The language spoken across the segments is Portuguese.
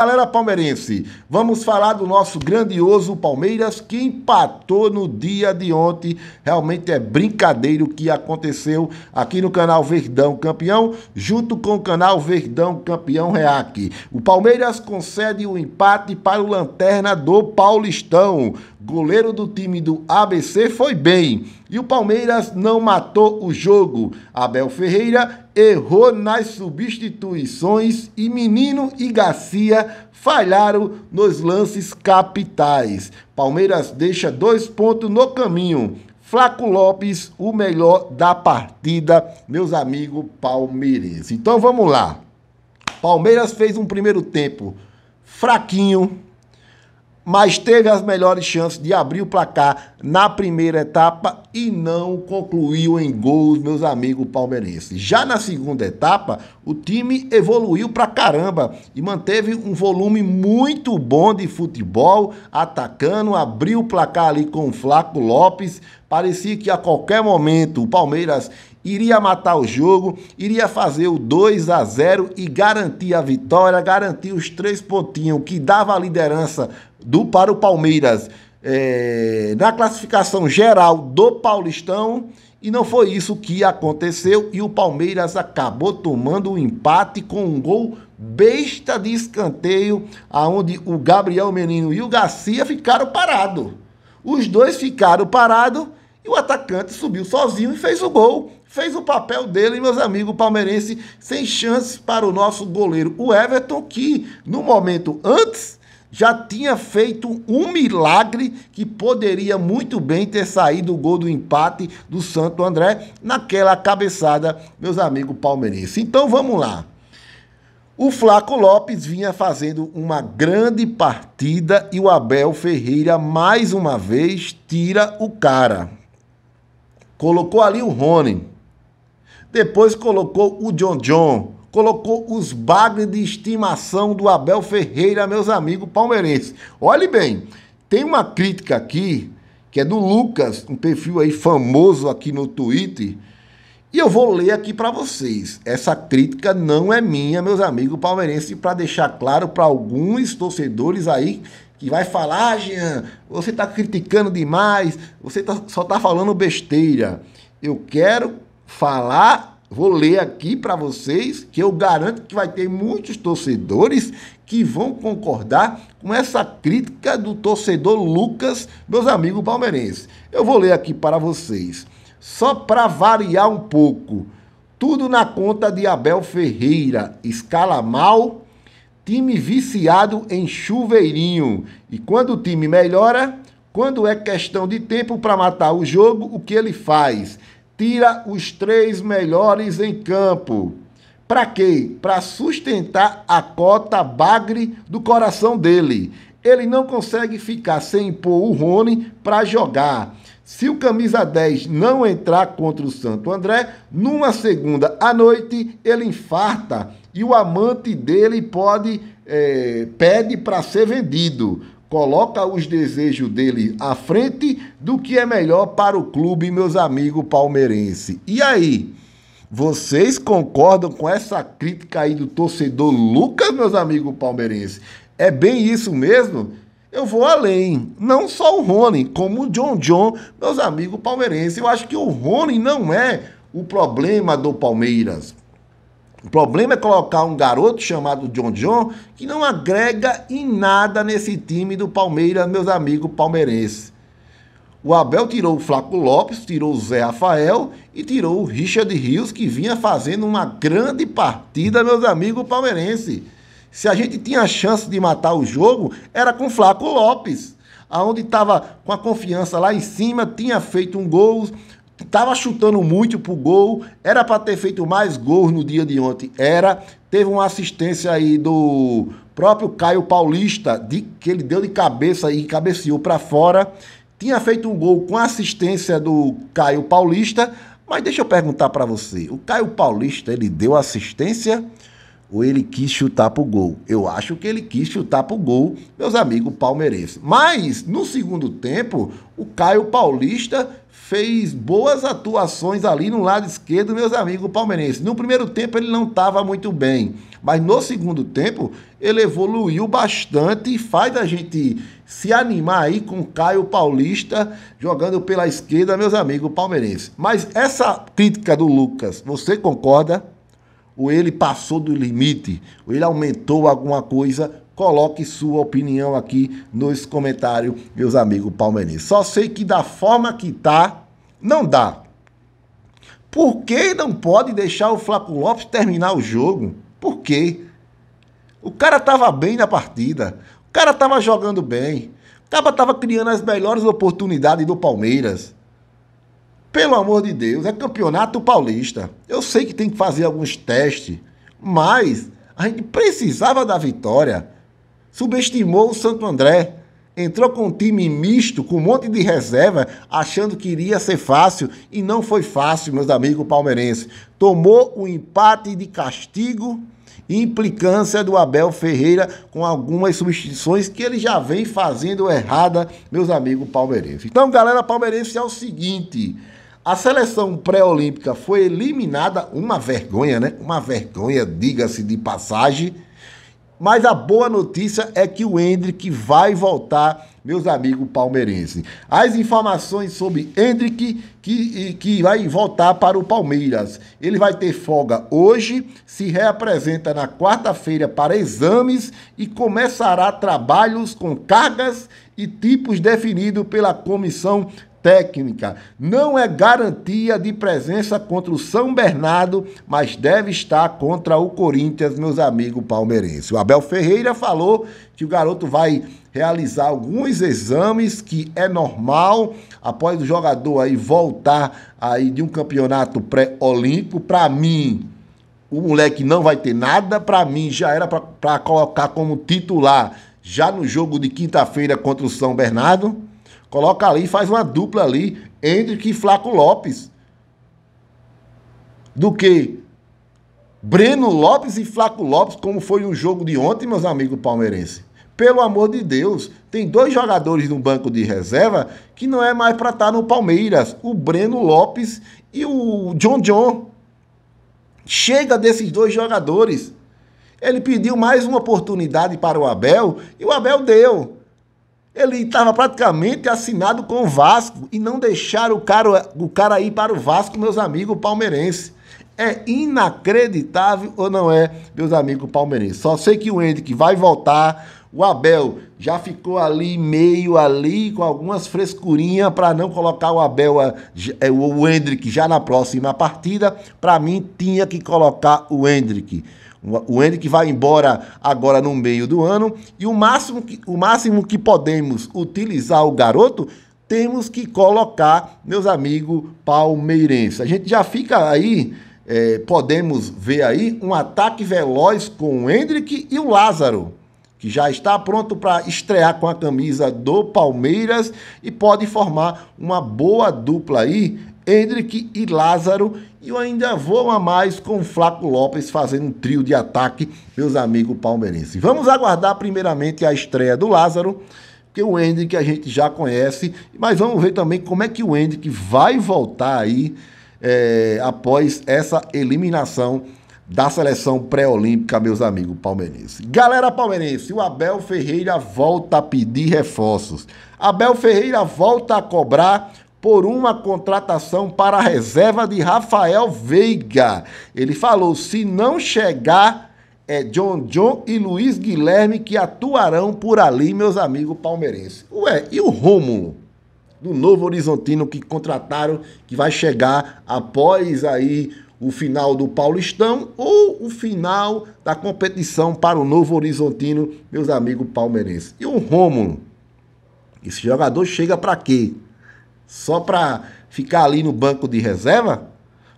Galera palmeirense, vamos falar do nosso grandioso Palmeiras que empatou no dia de ontem. Realmente é brincadeira o que aconteceu aqui no canal Verdão Campeão, junto com o canal Verdão Campeão Reac. O Palmeiras concede o um empate para o Lanterna do Paulistão. Goleiro do time do ABC foi bem. E o Palmeiras não matou o jogo. Abel Ferreira errou nas substituições e Menino e Garcia falharam nos lances capitais. Palmeiras deixa dois pontos no caminho. Flaco Lopes, o melhor da partida, meus amigos palmeirenses. Então vamos lá. Palmeiras fez um primeiro tempo fraquinho, mas teve as melhores chances de abrir o placar na primeira etapa e não concluiu em gols, meus amigos palmeirenses. Já na segunda etapa, o time evoluiu pra caramba e manteve um volume muito bom de futebol, atacando, abriu o placar ali com o Flaco Lopes. Parecia que a qualquer momento o Palmeiras iria matar o jogo, iria fazer o 2 a 0 e garantir a vitória, garantir os três pontinhos que dava a liderança do para o Palmeiras é, na classificação geral do Paulistão. E não foi isso que aconteceu. E o Palmeiras acabou tomando o um empate com um gol besta de escanteio, aonde o Gabriel Menino e o Garcia ficaram parados. Os dois ficaram parados e o atacante subiu sozinho e fez o gol. Fez o papel dele, meus amigos palmeirenses, sem chances para o nosso goleiro, o Everton, que no momento antes já tinha feito um milagre que poderia muito bem ter saído o gol do empate do Santo André naquela cabeçada, meus amigos palmeirenses. Então vamos lá. O Flaco Lopes vinha fazendo uma grande partida e o Abel Ferreira mais uma vez tira o cara. Colocou ali o Rony. Depois colocou o John John colocou os bagres de estimação do Abel Ferreira, meus amigos palmeirenses. Olhe bem, tem uma crítica aqui, que é do Lucas, um perfil aí famoso aqui no Twitter, e eu vou ler aqui para vocês. Essa crítica não é minha, meus amigos palmeirenses, para deixar claro para alguns torcedores aí que vai falar, ah, Jean, você está criticando demais, você tá, só está falando besteira. Eu quero falar Vou ler aqui para vocês que eu garanto que vai ter muitos torcedores que vão concordar com essa crítica do torcedor Lucas, meus amigos palmeirenses. Eu vou ler aqui para vocês, só para variar um pouco. Tudo na conta de Abel Ferreira. Escala mal, time viciado em chuveirinho. E quando o time melhora, quando é questão de tempo para matar o jogo, o que ele faz? tira os três melhores em campo. Para quê? Para sustentar a cota bagre do coração dele. Ele não consegue ficar sem impor o Rony para jogar. Se o camisa 10 não entrar contra o Santo André, numa segunda à noite ele infarta e o amante dele pode é, pede para ser vendido coloca os desejos dele à frente do que é melhor para o clube, meus amigos palmeirenses. E aí? Vocês concordam com essa crítica aí do torcedor Lucas, meus amigos palmeirenses? É bem isso mesmo? Eu vou além. Não só o Rony, como o John John, meus amigos palmeirenses. Eu acho que o Rony não é o problema do Palmeiras. O problema é colocar um garoto chamado John John que não agrega em nada nesse time do Palmeiras, meus amigos palmeirenses. O Abel tirou o Flaco Lopes, tirou o Zé Rafael e tirou o Richard Rios, que vinha fazendo uma grande partida, meus amigos palmeirenses. Se a gente tinha chance de matar o jogo, era com Flaco Lopes, aonde estava com a confiança lá em cima, tinha feito um gol, Tava chutando muito pro gol, era para ter feito mais gols no dia de ontem. Era, teve uma assistência aí do próprio Caio Paulista, de, que ele deu de cabeça e cabeceou para fora. Tinha feito um gol com assistência do Caio Paulista, mas deixa eu perguntar para você, o Caio Paulista ele deu assistência? ou ele quis chutar pro gol? Eu acho que ele quis chutar pro gol, meus amigos palmeirenses. Mas no segundo tempo, o Caio Paulista fez boas atuações ali no lado esquerdo, meus amigos palmeirenses. No primeiro tempo ele não estava muito bem, mas no segundo tempo ele evoluiu bastante e faz a gente se animar aí com Caio Paulista jogando pela esquerda, meus amigos palmeirenses. Mas essa crítica do Lucas, você concorda? ou ele passou do limite, ou ele aumentou alguma coisa, coloque sua opinião aqui nos comentários, meus amigos palmeirenses. Só sei que da forma que tá, não dá. Por que não pode deixar o Flávio Lopes terminar o jogo? Por quê? O cara tava bem na partida. O cara tava jogando bem. O cara tava criando as melhores oportunidades do Palmeiras. Pelo amor de Deus, é campeonato paulista. Eu sei que tem que fazer alguns testes, mas a gente precisava da vitória. Subestimou o Santo André. Entrou com um time misto, com um monte de reserva, achando que iria ser fácil. E não foi fácil, meus amigos palmeirenses. Tomou o um empate de castigo e implicância do Abel Ferreira com algumas substituições que ele já vem fazendo errada, meus amigos palmeirenses. Então, galera palmeirense, é o seguinte. A seleção pré-olímpica foi eliminada, uma vergonha, né? Uma vergonha, diga-se de passagem. Mas a boa notícia é que o Hendrick vai voltar, meus amigos palmeirenses. As informações sobre Hendrick que, que vai voltar para o Palmeiras. Ele vai ter folga hoje, se reapresenta na quarta-feira para exames e começará trabalhos com cargas e tipos definidos pela comissão técnica. Não é garantia de presença contra o São Bernardo, mas deve estar contra o Corinthians, meus amigos palmeirenses. O Abel Ferreira falou que o garoto vai realizar alguns exames que é normal após o jogador aí voltar aí de um campeonato pré-olímpico. Para mim, o moleque não vai ter nada, para mim já era para colocar como titular já no jogo de quinta-feira contra o São Bernardo Coloca ali, faz uma dupla ali, Hendrick e Flaco Lopes. Do que Breno Lopes e Flaco Lopes, como foi o jogo de ontem, meus amigos palmeirenses. Pelo amor de Deus, tem dois jogadores no banco de reserva que não é mais para estar tá no Palmeiras: o Breno Lopes e o John John. Chega desses dois jogadores. Ele pediu mais uma oportunidade para o Abel e o Abel deu. Ele estava praticamente assinado com o Vasco e não deixaram o cara, o cara ir para o Vasco, meus amigos palmeirenses. É inacreditável ou não é, meus amigos palmeirenses? Só sei que o Henrique vai voltar o Abel já ficou ali meio ali com algumas frescurinhas para não colocar o Abel, eh, eh, o Hendrick já na próxima partida. Para mim tinha que colocar o Hendrick. O Hendrick vai embora agora no meio do ano e o máximo que, o máximo que podemos utilizar o garoto temos que colocar, meus amigos palmeirenses. A gente já fica aí é, podemos ver aí um ataque veloz com o Hendrick e o Lázaro que já está pronto para estrear com a camisa do Palmeiras e pode formar uma boa dupla aí, Hendrick e Lázaro. E eu ainda vou a mais com Flaco Lopes fazendo um trio de ataque, meus amigos palmeirenses. Vamos aguardar primeiramente a estreia do Lázaro, que o Hendrick a gente já conhece, mas vamos ver também como é que o Hendrick vai voltar aí é, após essa eliminação da seleção pré-olímpica, meus amigos palmeirenses. Galera palmeirense, o Abel Ferreira volta a pedir reforços. Abel Ferreira volta a cobrar por uma contratação para a reserva de Rafael Veiga. Ele falou: se não chegar, é John John e Luiz Guilherme que atuarão por ali, meus amigos palmeirenses. Ué, e o Rômulo? Do Novo Horizontino que contrataram, que vai chegar após aí o final do Paulistão ou o final da competição para o Novo Horizontino, meus amigos palmeirenses. E o Rômulo, esse jogador chega para quê? Só para ficar ali no banco de reserva?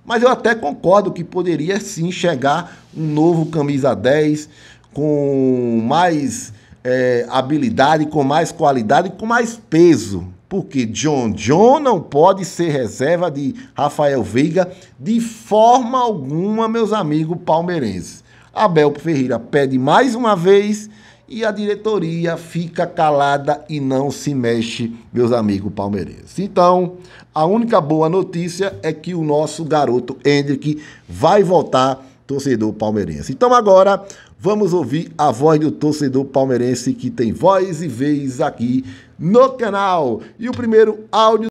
Mas eu até concordo que poderia sim chegar um novo camisa 10 com mais é, habilidade, com mais qualidade, com mais peso porque John John não pode ser reserva de Rafael Veiga de forma alguma, meus amigos palmeirenses. Abel Ferreira pede mais uma vez e a diretoria fica calada e não se mexe, meus amigos palmeirenses. Então, a única boa notícia é que o nosso garoto Hendrick vai voltar torcedor palmeirense. Então agora Vamos ouvir a voz do torcedor palmeirense que tem voz e vez aqui no canal. E o primeiro áudio